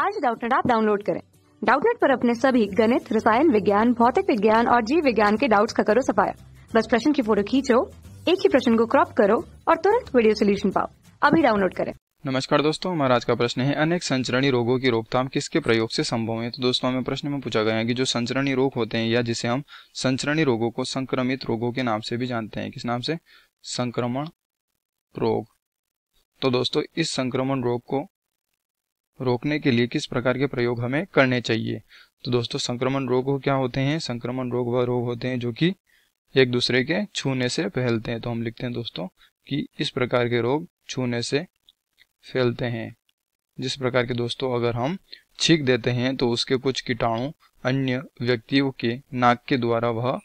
आज डाउटनेट आप डाउनलोड करें डाउटनेट पर अपने सभी गणित रसायन विज्ञान भौतिक विज्ञान और जीव विज्ञान के डाउट्स का करो सफाया बस प्रश्न की फोटो खींचो एक ही प्रश्न को क्रॉप करो और तुरंत वीडियो सोल्यूशन पाओ अभी डाउनलोड करें नमस्कार दोस्तों हमारा आज का प्रश्न है अनेक संचरणी रोगों की रोकथाम किसके प्रयोग से संभव है तो दोस्तों हमें प्रश्न में पूछा गया है कि जो संचरणी रोग होते हैं या जिसे हम संचरणी रोगों को संक्रमित रोगों के नाम से भी जानते हैं किस नाम से संक्रमण रोग तो दोस्तों इस संक्रमण रोग को रोकने के लिए किस प्रकार के प्रयोग हमें करने चाहिए तो दोस्तों संक्रमण रोग हो क्या होते हैं संक्रमण रोग वह रोग होते हैं जो कि एक दूसरे के छूने से फैलते हैं तो हम लिखते हैं दोस्तों कि इस प्रकार के रोग छूने से फैलते हैं जिस प्रकार के दोस्तों अगर हम छींक देते हैं तो उसके कुछ कीटाणु अन्य व्यक्तियों के नाक के द्वारा वह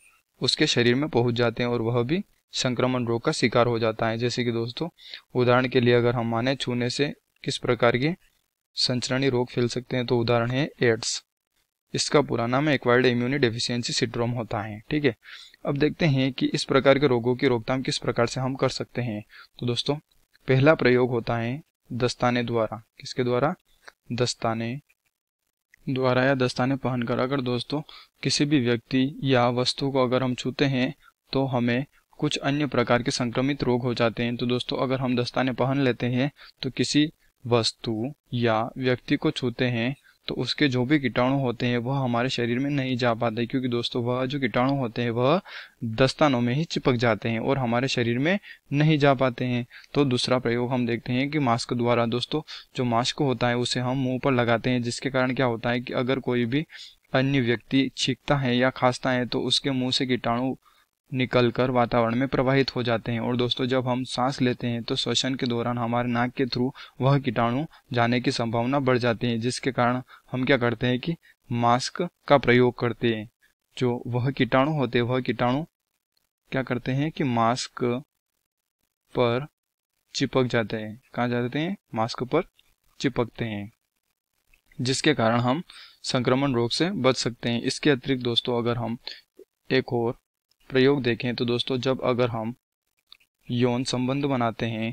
उसके शरीर में पहुंच जाते हैं और वह भी संक्रमण रोग का शिकार हो जाता है जैसे कि दोस्तों उदाहरण के लिए अगर हम माने छूने से किस प्रकार के संचरणी रोग फैल सकते हैं तो उदाहरण है एड्स इसका पूरा नाम एक्वायर्ड इम्यूनी डेफिशिएंसी सिंड्रोम होता है ठीक है अब देखते हैं कि इस प्रकार के रोगों की रोकथाम किस प्रकार से हम कर सकते हैं तो दोस्तों पहला प्रयोग होता है दस्ताने द्वारा किसके द्वारा दस्ताने द्वारा या दस्ताने पहनकर अगर दोस्तों किसी भी व्यक्ति या वस्तु को अगर हम छूते हैं तो हमें कुछ अन्य प्रकार के संक्रमित रोग हो जाते हैं तो दोस्तों अगर हम दस्ताने पहन लेते हैं तो किसी वस्तु या व्यक्ति को छूते हैं तो उसके जो भी कीटाणु होते हैं वह हमारे शरीर में नहीं जा पाते क्योंकि दोस्तों वह जो कीटाणु होते हैं वह दस्तानों में ही चिपक जाते हैं और हमारे शरीर में नहीं जा पाते हैं तो दूसरा प्रयोग हम देखते हैं कि मास्क द्वारा दोस्तों जो मास्क होता है उसे हम मुंह पर लगाते हैं जिसके कारण क्या होता है कि अगर कोई भी अन्य व्यक्ति छींकता है या खांसता है तो उसके मुंह से कीटाणु निकलकर वातावरण में प्रवाहित हो जाते हैं और दोस्तों जब हम सांस लेते हैं तो श्वसन के दौरान हमारे नाक के थ्रू वह कीटाणु जाने की संभावना बढ़ जाती है जिसके कारण हम क्या करते हैं कि मास्क का प्रयोग करते हैं जो वह कीटाणु होते हैं वह कीटाणु क्या करते हैं कि मास्क पर चिपक जाते हैं कहाँ जाते हैं मास्क पर चिपकते हैं जिसके कारण हम संक्रमण रोग से बच सकते हैं इसके अतिरिक्त दोस्तों अगर हम एक और प्रयोग देखें तो दोस्तों जब अगर हम यौन संबंध बनाते हैं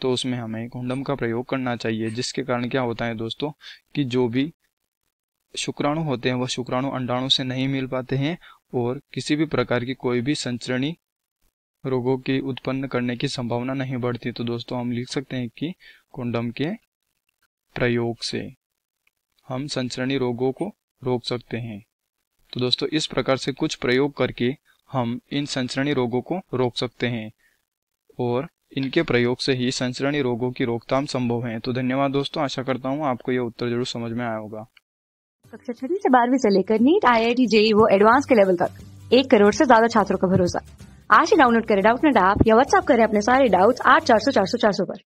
तो उसमें हमें कुंडम का प्रयोग करना चाहिए जिसके कारण क्या होता है दोस्तों कि जो भी शुक्राणु होते हैं वह शुक्राणु अंडाणु से नहीं मिल पाते हैं और किसी भी प्रकार की कोई भी संचरणी रोगों की उत्पन्न करने की संभावना नहीं बढ़ती तो दोस्तों हम लिख सकते हैं कि कुंडम के प्रयोग से हम संचरणी रोगों को रोक सकते हैं तो दोस्तों इस प्रकार से कुछ प्रयोग करके हम इन संचरणी रोगों को रोक सकते हैं और इनके प्रयोग से ही संचरणी रोगों की रोकथाम संभव है तो धन्यवाद दोस्तों आशा करता हूँ आपको ये उत्तर जरूर समझ में आया होगा कक्षा छठी से बारहवीं से लेकर NEET I I T JEE वो एडवांस के लेवल तक एक करोड़ से ज्यादा छात्रों का भरोसा आज ही डाउनलोड करें डाउट नेट ऐप या व्हाट्सअप करें अपने सारे डाउट्स आठ चार सौ चार सौ चार सौ पर